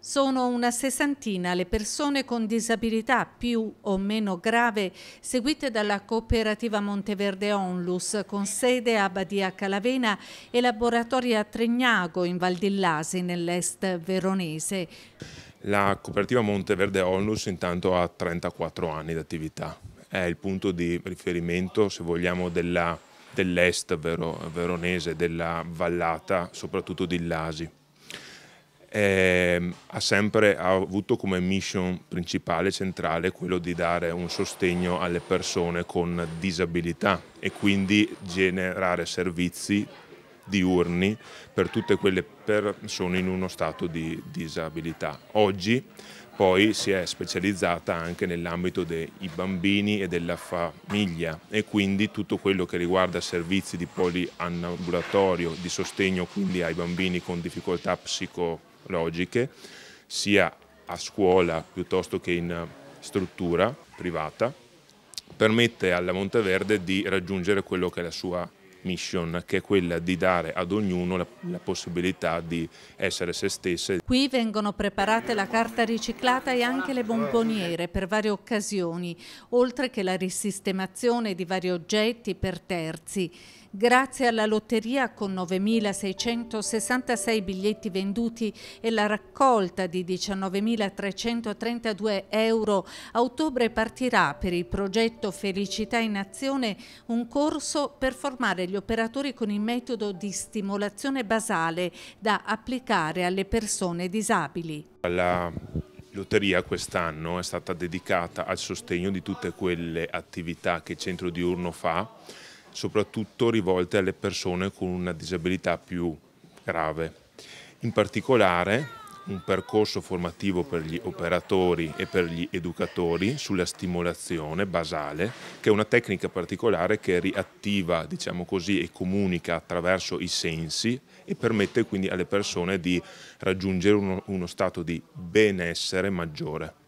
Sono una sessantina le persone con disabilità più o meno grave seguite dalla cooperativa Monteverde Onlus con sede a Badia Calavena e laboratorio a Tregnago in Val di Lasi nell'est veronese. La cooperativa Monteverde Onlus intanto ha 34 anni di attività, è il punto di riferimento se vogliamo dell'est dell veronese, della vallata soprattutto di Lasi eh, ha sempre ha avuto come mission principale, centrale, quello di dare un sostegno alle persone con disabilità e quindi generare servizi diurni per tutte quelle persone in uno stato di disabilità. Oggi poi si è specializzata anche nell'ambito dei bambini e della famiglia e quindi tutto quello che riguarda servizi di poliambulatorio, di sostegno quindi ai bambini con difficoltà psicologiche logiche, sia a scuola piuttosto che in struttura privata, permette alla Monteverde di raggiungere quello che è la sua mission, che è quella di dare ad ognuno la, la, possibilità di essere se stesse. Qui vengono preparate la carta riciclata e anche le bomboniere per varie occasioni, oltre che la risistemazione di vari oggetti per terzi. Grazie alla lotteria con 9.666 biglietti venduti e la raccolta di 19.332 euro, a ottobre partirà per il progetto Felicità in Azione un corso per formare gli operatori con il metodo di stimolazione basale da applicare alle persone disabili. La lotteria quest'anno è stata dedicata al sostegno di tutte quelle attività che il centro diurno fa, soprattutto rivolte alle persone con una disabilità più grave. In particolare un percorso formativo per gli operatori e per gli educatori sulla stimolazione basale, che è una tecnica particolare che riattiva diciamo così, e comunica attraverso i sensi e permette quindi alle persone di raggiungere uno, uno stato di benessere maggiore.